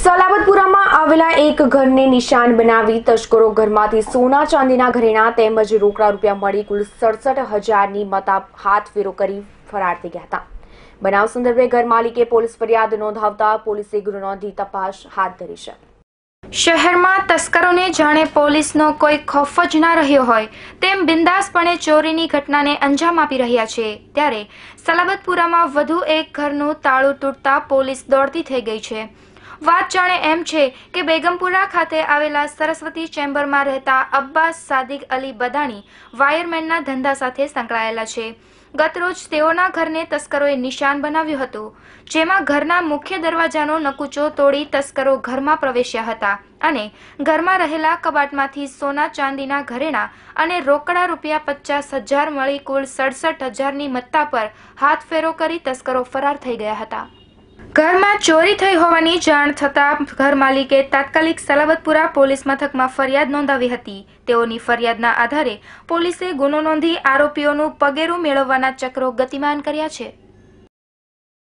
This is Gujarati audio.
સલાબતપુરામાં આવેલા એક ઘરને નિશાન બનાવી તસ્કરો ઘરમાંથી સોના ચાંદીના ઘરેણા તેમજ રોકડા રૂપિયા મળી કુલ સડસઠ હજારની મતા હાથફેરો કરી ફરાર થઈ ગયા હતા બનાવ સંદર્ભે ઘર માલિકે પોલીસ ફરિયાદ નોંધાવતા પોલીસે ગૃહ નોંધી તપાસ હાથ ધરી છે શહેરમાં તસ્કરોને જાણે પોલીસનો કોઈ ખોફ જ ના રહ્યો હોય તેમ બિંદાસપણે ચોરીની ઘટનાને અંજામ આપી રહ્યા છે ત્યારે સલાબતપુરામાં વધુ એક ઘરનું તાળું તૂટતા પોલીસ દોડતી થઈ ગઈ છે વાત જાણે એમ છે કે બેગમપુરા ખાતે આવેલા સરસ્વતી ચેમ્બરમાં રહેતા અબ્બાસ સાદિક અલી બદાણી વાયરમેનના ધંધા સાથે સંકળાયેલા છે ગતરોજ તેઓના ઘરને તસ્કરોએ નિશાન બનાવ્યું હતું જેમાં ઘરના મુખ્ય દરવાજાનો નકુચો તોડી તસ્કરો ઘરમાં પ્રવેશ્યા હતા અને ઘરમાં રહેલા કબાટમાંથી સોના ચાંદીના ઘરેણા અને રોકડા રૂપિયા પચાસ હજાર મળી કુલ સડસઠ હજારની મત્તા પર હાથ ફેરો કરી તસ્કરો ફરાર થઈ ગયા હતા ઘરમાં ચોરી થઈ હોવાની જાણ થતાં ઘર માલિકે તાત્કાલિક સલાવતપુરા પોલીસ મથકમાં ફરિયાદ નોંધાવી હતી તેઓની ફરિયાદના આધારે પોલીસે ગુનો નોંધી આરોપીઓનું પગેરું મેળવવાના ચક્રો ગતિમાન કર્યા છે